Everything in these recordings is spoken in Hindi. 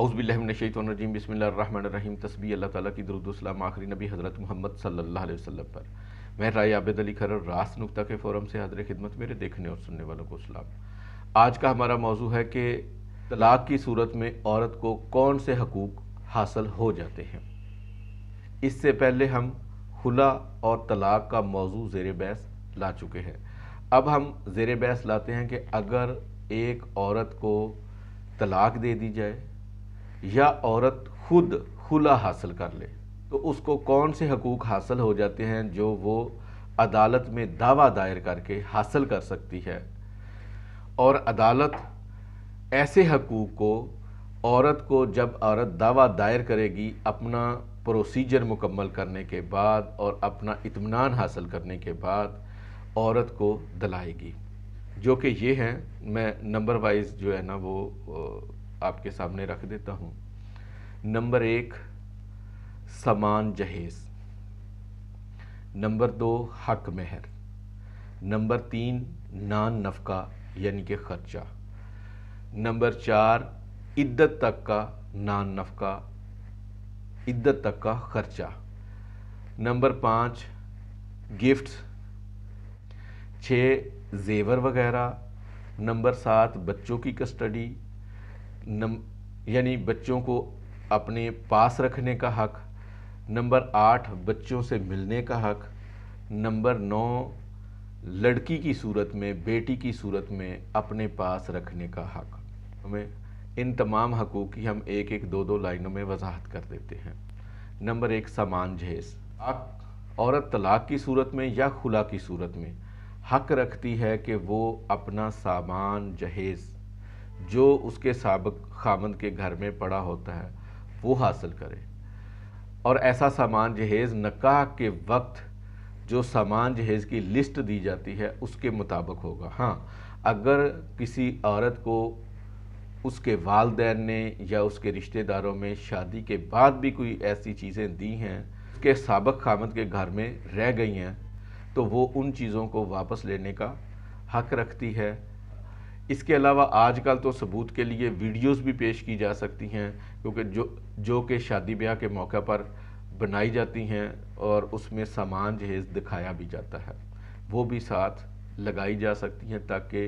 अउज़बिल्लिमिनशैतरजीम बसमीम तस्बी अल्लाह ताली की दरुद्सलम आखिरी नबी हज़रत मोहम्मद सल्ला वसलम पर मैं राय आबद अली खर रास नुकता के फोरम से हजर खिदमत मेरे देखने और सुनने वालों को सलाम आज का हमारा मौजू है कि तलाक की सूरत में औरत को कौन से हकूक़ हासिल हो जाते हैं इससे पहले हम खुला और तलाक का मौजू जेर बैस ला चुके हैं अब हम जेर बैस लाते हैं कि अगर एक औरत को तलाक दे दी जाए या औरत खुद खुला हासिल कर ले तो उसको कौन से हकूक़ हासिल हो जाते हैं जो वो अदालत में दावा दायर करके हासिल कर सकती है और अदालत ऐसे हकूक़ को औरत को जब औरत दावा दायर करेगी अपना प्रोसीजर मुकम्मल करने के बाद और अपना इतमान हासिल करने के बाद औरत को दिलाएगी जो कि ये हैं मैं नंबर वाइज जो है ना वो आपके सामने रख देता हूँ नंबर एक समान जहेज नंबर दो हक मेहर नंबर तीन नान नफका यानी कि ख़र्चा नंबर चार इद्दत तक का नान नफका इद्दत तक का ख़र्चा नंबर पाँच गिफ्ट्स छः जेवर वगैरह नंबर सात बच्चों की कस्टडी नम यानी बच्चों को अपने पास रखने का हक नंबर आठ बच्चों से मिलने का हक नंबर नौ लड़की की सूरत में बेटी की सूरत में अपने पास रखने का हक हमें इन तमाम हकूक़ की हम एक एक दो दो लाइनों में वजाहत कर देते हैं नंबर एक सामान जहेज आप औरत तलाक की सूरत में या खुला की सूरत में हक रखती है कि वो अपना सामान जहेज़ जो उसके सबक खामन के घर में पड़ा होता है वो हासिल करे और ऐसा सामान जहेज़ नकाह के वक्त जो सामान जहेज़ की लिस्ट दी जाती है उसके मुताबिक होगा हाँ अगर किसी औरत को उसके वालदेन ने या उसके रिश्तेदारों में शादी के बाद भी कोई ऐसी चीज़ें दी हैं उसके सबक खामद के घर में रह गई हैं तो वो उन चीज़ों को वापस लेने का हक रखती है इसके अलावा आजकल तो सबूत के लिए वीडियोस भी पेश की जा सकती हैं क्योंकि जो जो कि शादी ब्याह के मौके पर बनाई जाती हैं और उसमें सामान जहेज दिखाया भी जाता है वो भी साथ लगाई जा सकती हैं ताकि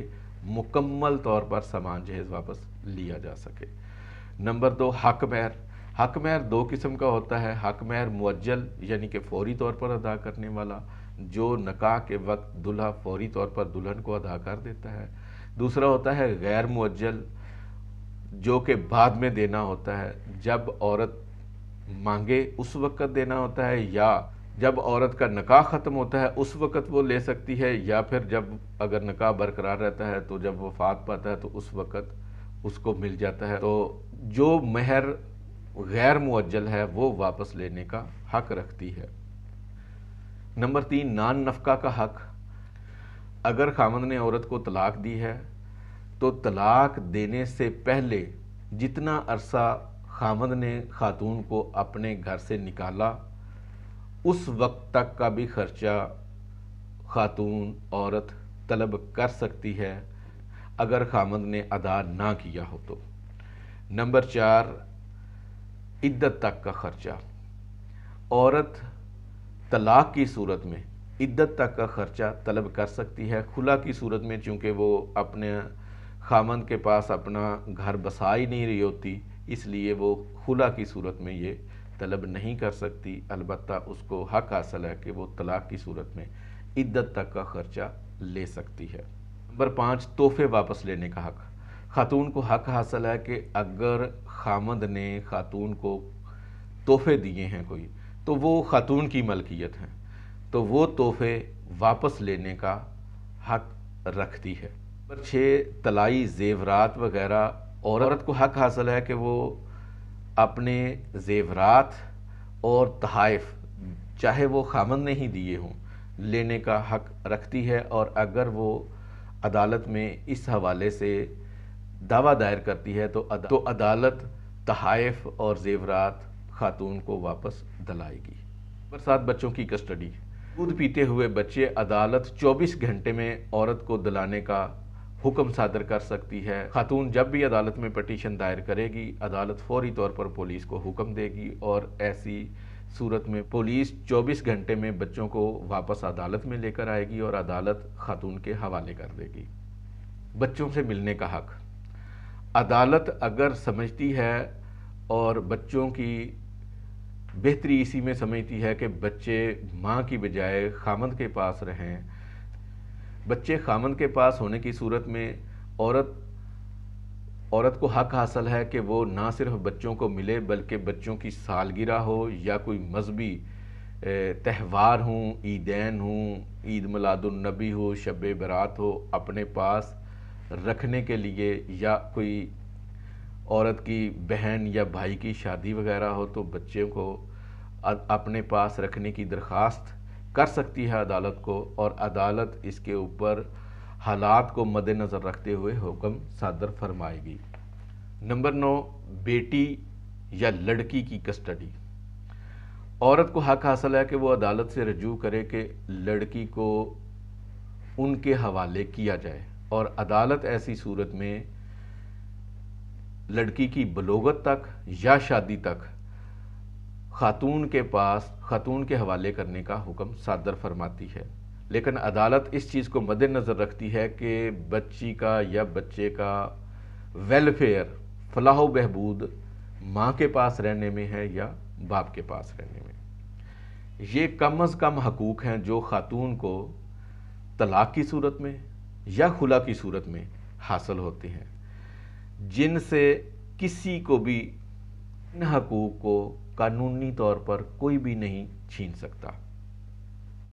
मुकम्मल तौर पर सामान जहेज वापस लिया जा सके नंबर दो हक महर हक महर दो किस्म का होता है हक महर मुअज्जल यानी कि फ़ौरी तौर पर अदा करने वाला जो नकाह के वक्त दुल्हा फ़ौरी तौर पर दुल्हन को अदा कर देता है दूसरा होता है गैर मुअज्जल जो कि बाद में देना होता है जब औरत मांगे उस वक़्त देना होता है या जब औरत का निकाह ख़त्म होता है उस वक़्त वो ले सकती है या फिर जब अगर निकाह बरकरार रहता है तो जब वफात पाता है तो उस वक़्त उसको मिल जाता है तो जो महर गैर मुअज्जल है वो वापस लेने का हक रखती है नंबर तीन नान नफका का हक़ अगर खामद ने औरत को तलाक दी है तो तलाक देने से पहले जितना अरसा खामद ने खातून को अपने घर से निकाला उस वक्त तक का भी ख़र्चा खातून औरत तलब कर सकती है अगर खामद ने अदा ना किया हो तो नंबर चार इद्दत तक का ख़र्चा औरत तलाक की सूरत में इद्दत तक का ख़र्चा तलब कर सकती है खुला की सूरत में चूँकि वो अपने खामन के पास अपना घर बसा ही नहीं रही होती इसलिए वो खुला की सूरत में ये तलब नहीं कर सकती अलबत् उसको हक हासिल है कि वो तलाक़ की सूरत में इद्दत तक का ख़र्चा ले सकती है नंबर पाँच तोहफे वापस लेने का हक ख़ातून को हक हासिल है कि अगर खामद ने ख़ातून को तोहफे दिए हैं कोई तो वो ख़ातून की मलकियत हैं तो वो तोहफे वापस लेने का हक रखती है नंबर छः तलाई जेवरात वगैरह औरत को हक हासिल है कि वो अपने जेवरात और तहफ़ चाहे वो खामन नहीं दिए हों लेने का हक रखती है और अगर वो अदालत में इस हवाले से दावा दायर करती है तो अदा, तो अदालत तहफ़ और जेवरात खातून को वापस दिलाएगी बरसात बच्चों की कस्टडी दूध पीते हुए बच्चे अदालत 24 घंटे में औरत को दिलाने का हुक्म सादर कर सकती है खातून जब भी अदालत में पटिशन दायर करेगी अदालत फौरी तौर पर पुलिस को हुक्म देगी और ऐसी सूरत में पुलिस 24 घंटे में बच्चों को वापस अदालत में लेकर आएगी और अदालत खातून के हवाले कर देगी बच्चों से मिलने का हक अदालत अगर समझती है और बच्चों की बेहतरी इसी में समझती है कि बच्चे माँ की बजाय खामंद के पास रहें बच्चे खामंद के पास होने की सूरत में औरत औरत को हक हासिल है कि वो ना सिर्फ बच्चों को मिले बल्कि बच्चों की सालगिरह हो या कोई मजहबी त्यौहार हो ईदैन हो ईद मिलादुलनबी हो शब बरात हो अपने पास रखने के लिए या कोई औरत की बहन या भाई की शादी वगैरह हो तो बच्चे को अपने पास रखने की दरख्वास्त कर सकती है अदालत को और अदालत इसके ऊपर हालात को मद्नज़र रखते हुए हुक्म सादर फरमाएगी नंबर नौ बेटी या लड़की की कस्टडी औरत को हक हासिल है कि वो अदालत से रजू करे कि लड़की को उनके हवाले किया जाए और अदालत ऐसी सूरत में लड़की की बलोगत तक या शादी तक खातून के पास खातून के हवाले करने का हुक्म सादर फरमाती है लेकिन अदालत इस चीज़ को मद्दनज़र रखती है कि बच्ची का या बच्चे का वेलफेयर फलाह बहबूद माँ के पास रहने में है या बाप के पास रहने में ये कम अज़ कम हकूक़ हैं जो ख़ातून को तलाक़ की सूरत में या खुला की सूरत में हासिल होते हैं जिनसे किसी को भी इन हकूक़ को कानूनी तौर पर कोई भी नहीं छीन सकता